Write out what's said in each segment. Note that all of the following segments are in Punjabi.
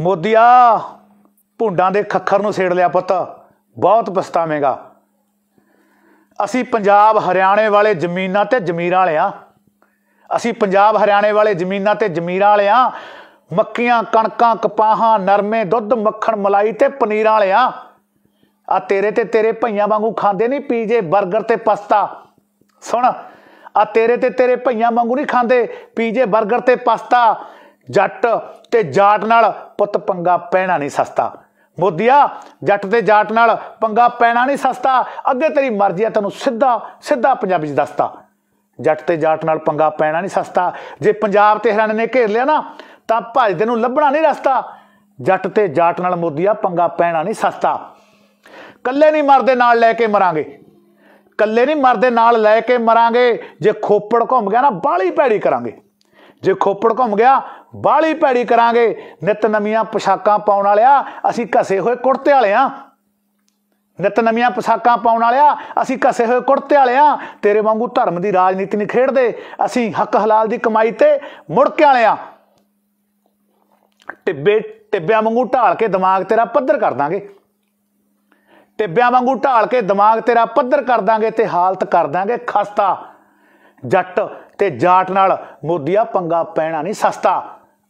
ਮੋਦੀਆ ਭੁੰਡਾਂ ਦੇ ਖੱਖਰ ਨੂੰ ਸੇੜ ਲਿਆ ਪੁੱਤ ਬਹੁਤ ਪਛਤਾਵੇਂਗਾ ਅਸੀਂ ਪੰਜਾਬ ਹਰਿਆਣੇ ਵਾਲੇ ਜ਼ਮੀਨਾਂ ਤੇ ਜ਼ਮੀਰਾਂ ਵਾਲਿਆ ਅਸੀਂ ਪੰਜਾਬ ਹਰਿਆਣੇ ਵਾਲੇ ਜ਼ਮੀਨਾਂ ਤੇ ਜ਼ਮੀਰਾਂ ਵਾਲਿਆ ਮੱਕੀਆਂ ਕਣਕਾਂ ਕਪਾਹਾਂ ਨਰਮੇ ਦੁੱਧ ਮੱਖਣ ਮਲਾਈ ਤੇ ਪਨੀਰਾਂ ਵਾਲਿਆ ਆ ਤੇਰੇ ਤੇ ਤੇਰੇ ਭਈਆਂ ਵਾਂਗੂ ਖਾਂਦੇ ਨਹੀਂ ਪੀਜੇ 버ਗਰ ਤੇ ਪਸਤਾ ਸੁਣ ਆ ਤੇਰੇ ਤੇ ਤੇਰੇ ਭਈਆਂ ਵਾਂਗੂ ਨਹੀਂ ਖਾਂਦੇ ਪੀਜੇ 버ਗਰ ਤੇ ਪਸਤਾ ਜੱਟ ਤੇ ਜਾਟ ਨਾਲ ਪੁੱਤ ਪੰਗਾ ਪਹਿਣਾ ਨਹੀਂ ਸਸਤਾ ਮੋਦੀਆ ਜੱਟ ਤੇ ਜਾਟ ਨਾਲ ਪੰਗਾ ਪੈਣਾ ਨਹੀਂ ਸਸਤਾ ਅੱਗੇ ਤੇਰੀ ਮਰਜ਼ੀ ਆ ਤੈਨੂੰ ਸਿੱਧਾ ਸਿੱਧਾ ਪੰਜਾਬੀ ਚ ਦੱਸਦਾ ਜੱਟ ਤੇ ਜਾਟ ਨਾਲ ਪੰਗਾ ਪੈਣਾ ਨਹੀਂ ਸਸਤਾ ਜੇ ਪੰਜਾਬ ਤੇ ਹਰਿਆਣੇ ਨੇ ਘੇਰ ਲਿਆ ਨਾ ਤਾਂ ਭਜਦੇ ਨੂੰ ਲੱਭਣਾ ਨਹੀਂ ਰਸਤਾ ਜੱਟ ਤੇ ਜਾਟ ਨਾਲ ਮੋਦੀਆ ਪੰਗਾ ਪੈਣਾ ਨਹੀਂ ਸਸਤਾ ਕੱਲੇ ਨਹੀਂ ਮਰਦੇ ਨਾਲ ਲੈ ਕੇ ਮਰਾਂਗੇ ਕੱਲੇ ਨਹੀਂ ਮਰਦੇ ਨਾਲ ਲੈ ਕੇ ਮਰਾਂਗੇ ਜੇ ਖੋਪੜ ਘੁੰਮ ਗਿਆ ਨਾ ਬਾਲੀ ਪੈੜੀ ਕਰਾਂਗੇ ਜੇ ਖੋਪੜ ਘੁੰਮ ਗਿਆ ਬਾਲੀ ਪੈੜੀ ਕਰਾਂਗੇ ਨਿਤ ਨਵੀਆਂ ਪੋਸ਼ਾਕਾਂ ਪਾਉਣ ਵਾਲਿਆ ਅਸੀਂ ਕਸੇ ਹੋਏ ਕੁੜਤੇ ਵਾਲੇ ਆ ਨਿਤ ਨਵੀਆਂ ਪੋਸ਼ਾਕਾਂ ਪਾਉਣ ਵਾਲਿਆ ਅਸੀਂ ਕਸੇ ਹੋਏ ਕੁੜਤੇ ਵਾਲੇ ਆ ਤੇਰੇ ਵਾਂਗੂ ਧਰਮ ਦੀ ਰਾਜਨੀਤੀ ਨਹੀਂ ਖੇਡਦੇ ਅਸੀਂ ਹੱਕ ਹਲਾਲ ਦੀ ਕਮਾਈ ਤੇ ਮੁੜਕੇ ਵਾਲੇ ਆ ਟਿੱਬੇ ਟਿੱਬਿਆਂ ਵਾਂਗੂ ਢਾਲ ਕੇ ਦਿਮਾਗ ਤੇਰਾ ਪੱਧਰ ਕਰ ਦਾਂਗੇ ਟਿੱਬਿਆਂ ਵਾਂਗੂ ਢਾਲ ਕੇ ਦਿਮਾਗ ਤੇਰਾ ਪੱਧਰ ਕਰ ਦਾਂਗੇ ਤੇ ਹਾਲਤ ਕਰ ਦਾਂਗੇ ਖਸਤਾ ਜੱਟ ਤੇ ਜਾਟ ਨਾਲ ਮੋਦੀਆ ਪੰਗਾ ਪੈਣਾ ਨਹੀਂ ਸਸਤਾ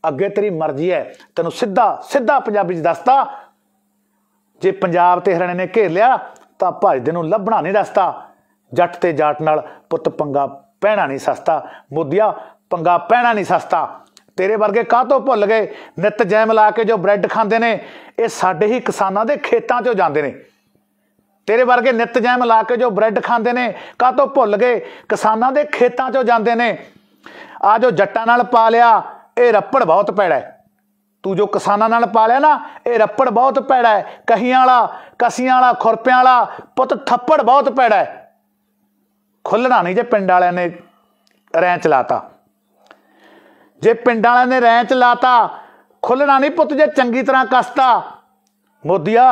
ਅੱਗੇ ਤੇਰੀ ਮਰਜ਼ੀ ਹੈ ਤੈਨੂੰ ਸਿੱਧਾ ਸਿੱਧਾ ਪੰਜਾਬੀ ਚ ਦੱਸਦਾ ਜੇ ਪੰਜਾਬ ਤੇ ਹਰਿਆਣੇ ਨੇ ਘੇਰ ਲਿਆ ਤਾਂ ਭਜਦੇ ਨੂੰ ਲੱਭਣਾ ਨਹੀਂ ਰਸਤਾ ਜੱਟ ਤੇ ਜਾਟ ਨਾਲ ਪੁੱਤ ਪੰਗਾ ਪਹਿਣਾ ਨਹੀਂ ਸਸਤਾ ਮੋਦੀਆ ਪੰਗਾ ਪਹਿਣਾ ਨਹੀਂ ਸਸਤਾ ਤੇਰੇ ਵਰਗੇ ਕਾਹਤੋਂ ਭੁੱਲ ਗਏ ਨਿਤ ਜੈਮ ਲਾ ਕੇ ਜੋ ਬ੍ਰੈਡ ਖਾਂਦੇ ਨੇ ਇਹ ਸਾਡੇ ਹੀ ਕਿਸਾਨਾਂ ਦੇ ਖੇਤਾਂ 'ਚੋਂ ਜਾਂਦੇ ਨੇ ਤੇਰੇ ਵਰਗੇ ਨਿਤ ਜੈਮ ਲਾ ਕੇ ਜੋ ਬ੍ਰੈਡ ਖਾਂਦੇ ਨੇ ਕਾਤੋਂ ਭੁੱਲ ਗਏ ਕਿਸਾਨਾਂ ਦੇ ਖੇਤਾਂ 'ਚੋਂ ਜਾਂਦੇ ਨੇ ਆ ਜੋ ਜੱਟਾਂ ਨਾਲ ਪਾ ਲਿਆ ਇਹ ਰੱਪੜ ਬਹੁਤ ਪੈੜਾ ਤੂੰ ਜੋ ਕਿਸਾਨਾਂ ਨਾਲ ਪਾ ਲਿਆ ਨਾ ਇਹ ਰੱਪੜ ਬਹੁਤ ਪੈੜਾ ਹੈ ਕਹੀਆਂ ਵਾਲਾ ਕਸੀਆਂ ਵਾਲਾ ਖੁਰਪਿਆਂ ਵਾਲਾ ਪੁੱਤ ਥੱਪੜ ਬਹੁਤ ਪੈੜਾ ਹੈ ਖੁੱਲਣਾ ਨਹੀਂ ਜੇ ਪਿੰਡ ਵਾਲਿਆਂ ਨੇ ਰੈਂਚ ਲਾਤਾ ਜੇ ਪਿੰਡ ਵਾਲਿਆਂ ਨੇ ਰੈਂਚ ਲਾਤਾ ਖੁੱਲਣਾ ਨਹੀਂ ਪੁੱਤ ਜੇ ਚੰਗੀ ਤਰ੍ਹਾਂ ਕਸਤਾ ਮੋਦੀਆ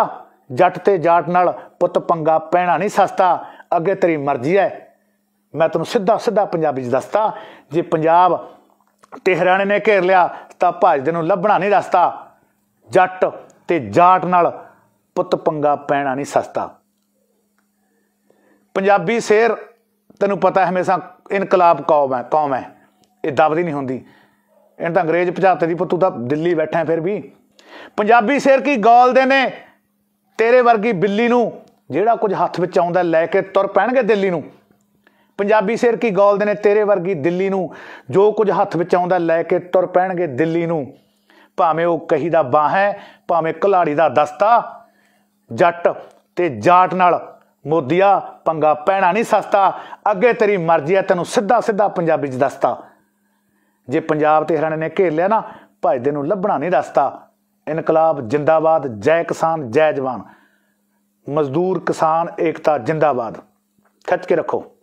ਜੱਟ ਤੇ ਜਾਟ ਨਾਲ ਪੁੱਤ ਪੰਗਾ ਪੈਣਾ ਨਹੀਂ ਸਸਤਾ ਅੱਗੇ ਤੇਰੀ ਮਰਜ਼ੀ ਐ ਮੈਂ ਤੈਨੂੰ ਸਿੱਧਾ ਸਿੱਧਾ ਪੰਜਾਬੀ ਚ ਦੱਸਤਾ ਜੇ ਪੰਜਾਬ ਤੇ ਹਰਿਆਣੇ ਨੇ ਘੇਰ ਲਿਆ ਤਾਂ ਭਾਜਦੇ ਨੂੰ ਲੱਭਣਾ ਨਹੀਂ ਰਸਤਾ ਜੱਟ ਤੇ ਜਾਟ ਨਾਲ ਪੁੱਤ ਪੰਗਾ ਪੈਣਾ ਨਹੀਂ ਸਸਤਾ ਪੰਜਾਬੀ ਸ਼ੇਰ ਤੈਨੂੰ ਪਤਾ ਹੈ ਹਮੇਸ਼ਾ ਇਨਕਲਾਬ ਕੌਮ ਹੈ ਕੌਮ ਹੈ ਇਹ ਦਬਦੀ ਨਹੀਂ ਹੁੰਦੀ ਇਹ ਤਾਂ ਅੰਗਰੇਜ਼ ਭਜਾਤੇ ਦੀ ਪੁੱਤੂ ਤਾਂ ਦਿੱਲੀ ਬੈਠਾ ਫਿਰ ਵੀ ਪੰਜਾਬੀ ਸ਼ੇਰ ਕੀ ਗੋਲ ਦੇ ਨੇ ਤੇਰੇ ਵਰਗੀ ਬਿੱਲੀ ਨੂੰ ਜਿਹੜਾ ਕੁਝ ਹੱਥ ਵਿੱਚ ਆਉਂਦਾ ਲੈ ਕੇ ਤੁਰ ਪੈਣਗੇ ਦਿੱਲੀ ਨੂੰ ਪੰਜਾਬੀ ਸਿਰ ਕੀ ਦੇ ਨੇ ਤੇਰੇ ਵਰਗੀ ਦਿੱਲੀ ਨੂੰ ਜੋ ਕੁਝ ਹੱਥ ਵਿੱਚ ਆਉਂਦਾ ਲੈ ਕੇ ਤੁਰ ਪੈਣਗੇ ਦਿੱਲੀ ਨੂੰ ਭਾਵੇਂ ਉਹ ਕਹੀ ਦਾ ਬਾਹ ਹੈ ਭਾਵੇਂ ਕਲਾੜੀ ਦਾ ਦਸਤਾ ਜੱਟ ਤੇ ਜਾਟ ਨਾਲ ਮੋਦੀਆ ਪੰਗਾ ਪੈਣਾ ਨਹੀਂ ਸਸਤਾ ਅੱਗੇ ਤੇਰੀ ਮਰਜ਼ੀ ਹੈ ਤੈਨੂੰ ਸਿੱਧਾ ਸਿੱਧਾ ਪੰਜਾਬੀ 'ਚ ਦੱਸਤਾ ਜੇ ਪੰਜਾਬ ਤੇ ਹਰਿਆਣੇ ਨੇ ਘੇਰ ਲਿਆ ਨਾ ਭਜਦੇ ਨੂੰ ਲੱਭਣਾ ਨਹੀਂ ਦਸਤਾ ਇਨਕਲਾਬ ਜਿੰਦਾਬਾਦ ਜੈ ਕਿਸਾਨ ਜੈ ਜਵਾਨ ਮਜ਼ਦੂਰ ਕਿਸਾਨ ਏਕਤਾ ਜਿੰਦਾਬਾਦ ਖੱਚ ਕੇ ਰੱਖੋ